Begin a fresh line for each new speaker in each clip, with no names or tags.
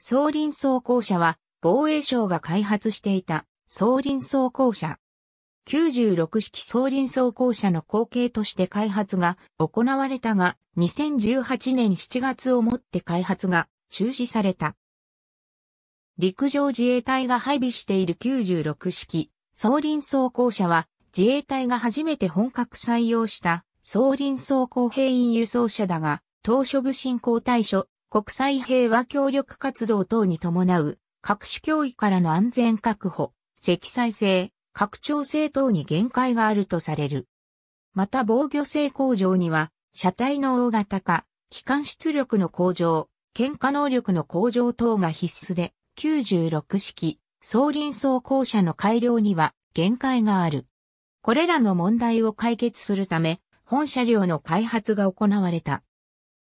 総輪装甲車は防衛省が開発していた総輪装甲車。96式総輪装甲車の後継として開発が行われたが、2018年7月をもって開発が中止された。陸上自衛隊が配備している96式総輪装甲車は自衛隊が初めて本格採用した総輪装甲兵員輸送車だが、当初部進行対処国際平和協力活動等に伴う各種脅威からの安全確保、積載性、拡張性等に限界があるとされる。また防御性向上には、車体の大型化、機関出力の向上、喧嘩能力の向上等が必須で、96式、総輪走甲車の改良には限界がある。これらの問題を解決するため、本車両の開発が行われた。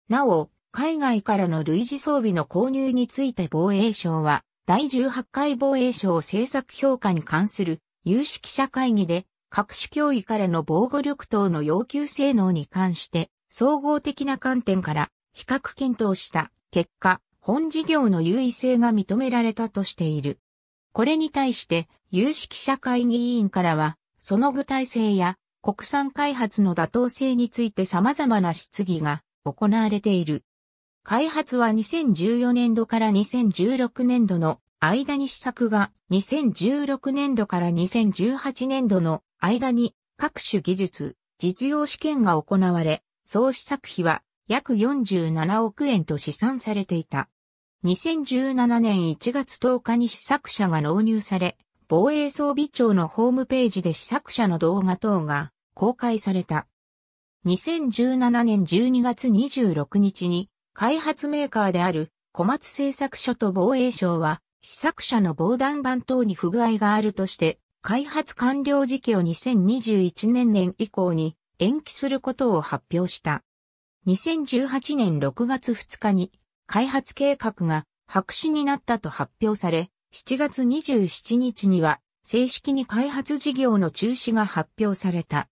なお、海外からの類似装備の購入について防衛省は、第18回防衛省政策評価に関する有識者会議で、各種脅威からの防護力等の要求性能に関して、総合的な観点から比較検討した結果、本事業の優位性が認められたとしている。これに対して有識者会議委員からは、その具体性や国産開発の妥当性について様々な質疑が行われている。開発は2014年度から2016年度の間に試作が2016年度から2018年度の間に各種技術、実用試験が行われ、総試作費は約47億円と試算されていた。2017年1月10日に試作者が納入され、防衛装備庁のホームページで試作者の動画等が公開された。2017年12月26日に開発メーカーである小松製作所と防衛省は、試作車の防弾板等に不具合があるとして、開発完了時期を2021年年以降に延期することを発表した。2018年6月2日に開発計画が白紙になったと発表され、7月27日には正式に開発事業の中止が発表された。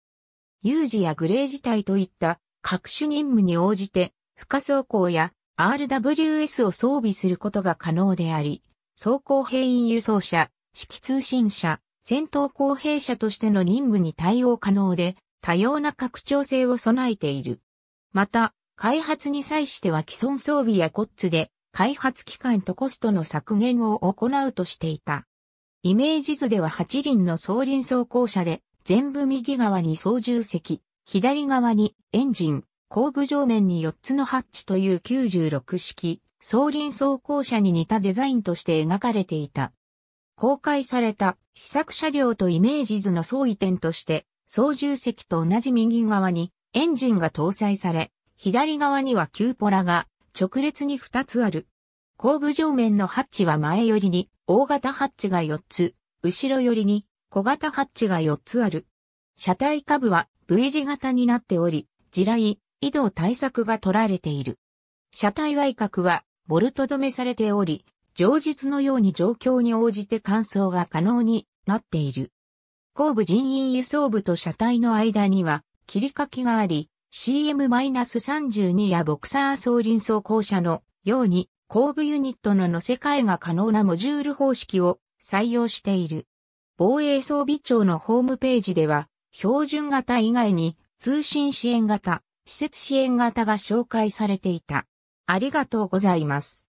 有事やグレー事態といった各種任務に応じて負荷走行や RWS を装備することが可能であり、装甲兵員輸送車、指揮通信車、戦闘公兵車としての任務に対応可能で、多様な拡張性を備えている。また、開発に際しては既存装備やコッツで、開発期間とコストの削減を行うとしていた。イメージ図では8輪の送輪装甲車で、全部右側に操縦席、左側にエンジン、後部上面に4つのハッチという96式、双輪装甲車に似たデザインとして描かれていた。公開された試作車両とイメージ図の相違点として、操縦席と同じ右側にエンジンが搭載され、左側にはキューポラが直列に2つある。後部上面のハッチは前寄りに大型ハッチが4つ、後ろ寄りに小型ハッチが4つある。車体下部は V 字型になっており、地雷、移動対策が取られている。車体外角はボルト止めされており、上述のように状況に応じて換装が可能になっている。後部人員輸送部と車体の間には切り欠きがあり、CM-32 やボクサー総輪走行車のように後部ユニットの乗せ替えが可能なモジュール方式を採用している。防衛装備庁のホームページでは、標準型以外に通信支援型、施設支援型が紹介されていた。ありがとうございます。